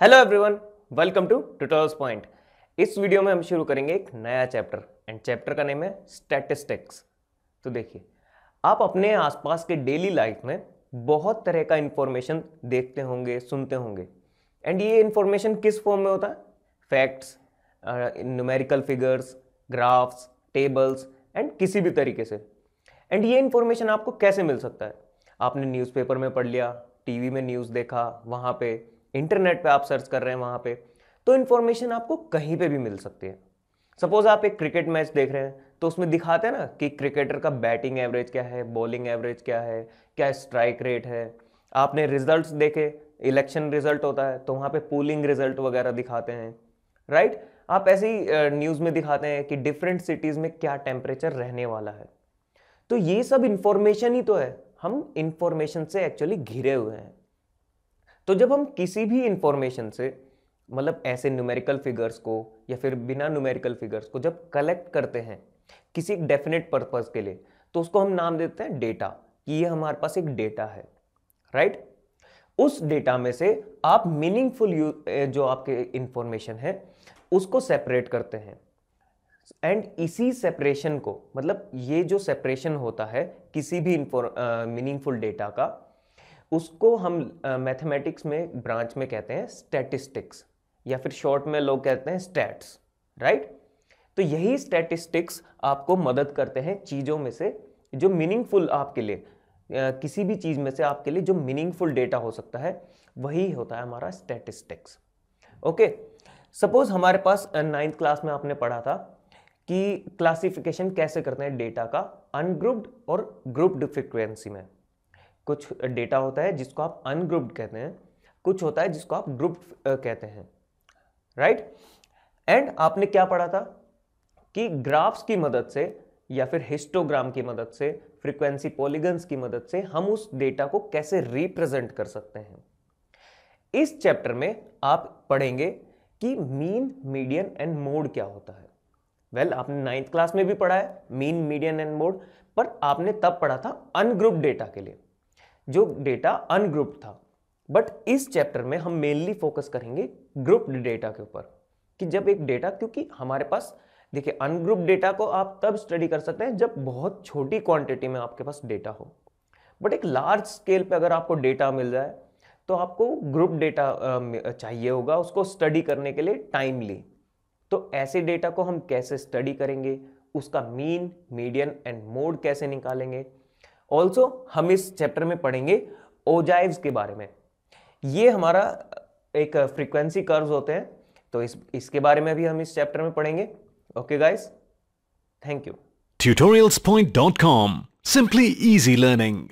Hello everyone welcome to Tutorials Point इस video में हम शुरू करेंगे एक नया चैप्टर एंड चैप्टर का नेम है स्टैटिस्टिक्स तो देखिए आप अपने आसपास के डेली लाइफ में बहुत तरह का इन्फॉर्मेशन देखते होंगे सुनते होंगे एंड ये इन्फॉर्मेशन किस फॉर्म में होता है facts numerical figures graphs tables and किसी भी तरीके से एंड ये इन्फॉर्मेशन आपको कैसे मिल सकता है आपने न्यूज़पेपर में पढ़ लिया टीवी में न्यूज़ देखा वहाँ पे इंटरनेट पे आप सर्च कर रहे हैं वहाँ पे तो इन्फॉर्मेशन आपको कहीं पे भी मिल सकती है सपोज आप एक क्रिकेट मैच देख रहे हैं तो उसमें दिखाते हैं ना कि क्रिकेटर का बैटिंग एवरेज क्या है बॉलिंग एवरेज क्या है क्या स्ट्राइक रेट है आपने रिजल्ट्स देखे इलेक्शन रिजल्ट होता है तो वहाँ पे पोलिंग रिजल्ट वगैरह दिखाते हैं राइट आप ऐसे ही न्यूज़ में दिखाते हैं कि डिफरेंट सिटीज़ में क्या टेम्परेचर रहने वाला है तो ये सब इन्फॉर्मेशन ही तो है हम इन्फॉर्मेशन से एक्चुअली घिरे हुए हैं तो जब हम किसी भी इंफॉर्मेशन से मतलब ऐसे न्यूमेरिकल फिगर्स को या फिर बिना न्यूमेरिकल फिगर्स को जब कलेक्ट करते हैं किसी डेफिनेट पर्पज़ के लिए तो उसको हम नाम देते हैं डेटा कि ये हमारे पास एक डेटा है राइट right? उस डेटा में से आप मीनिंगफुल जो आपके इंफॉर्मेशन है उसको सेपरेट करते हैं एंड इसी सेपरेशन को मतलब ये जो सेपरेशन होता है किसी भी मीनिंगफुल डेटा का उसको हम मैथमेटिक्स uh, में ब्रांच में कहते हैं स्टैटिस्टिक्स या फिर शॉर्ट में लोग कहते हैं स्टैट्स राइट तो यही स्टैटिस्टिक्स आपको मदद करते हैं चीज़ों में से जो मीनिंगफुल आपके लिए किसी भी चीज़ में से आपके लिए जो मीनिंगफुल डेटा हो सकता है वही होता है हमारा स्टैटिस्टिक्स ओके सपोज हमारे पास नाइन्थ क्लास में आपने पढ़ा था कि क्लासिफिकेशन कैसे करते हैं डेटा का अनग्रुप्ड और ग्रुप्ड फ्रिक्वेंसी में कुछ डेटा होता है जिसको आप अनग्रुप्ड कहते हैं कुछ होता है जिसको आप ग्रुप कहते हैं राइट एंड आपने क्या पढ़ा था कि ग्राफ्स की मदद से या फिर हिस्टोग्राम की मदद से फ्रीक्वेंसी पॉलीगन्स की मदद से हम उस डेटा को कैसे रिप्रेजेंट कर सकते हैं इस चैप्टर में आप पढ़ेंगे कि मीन मीडियन एंड मोड क्या होता है वेल well, आपने नाइन्थ क्लास में भी पढ़ा है मीन मीडियन एंड मोड पर आपने तब पढ़ा था अनग्रुप डेटा के लिए जो डेटा अनग्रुप्ड था बट इस चैप्टर में हम मेनली फोकस करेंगे ग्रुप्ड डेटा के ऊपर कि जब एक डेटा क्योंकि हमारे पास देखिए अनग्रुप डेटा को आप तब स्टडी कर सकते हैं जब बहुत छोटी क्वांटिटी में आपके पास डेटा हो बट एक लार्ज स्केल पे अगर आपको डेटा मिल जाए तो आपको ग्रुप डेटा चाहिए होगा उसको स्टडी करने के लिए टाइमली तो ऐसे डेटा को हम कैसे स्टडी करेंगे उसका मीन मीडियन एंड मोड कैसे निकालेंगे ऑल्सो हम इस चैप्टर में पढ़ेंगे ओजाइव्स के बारे में ये हमारा एक फ्रीक्वेंसी कर्व्स होते हैं तो इस इसके बारे में भी हम इस चैप्टर में पढ़ेंगे okay guys thank you point dot com simply easy learning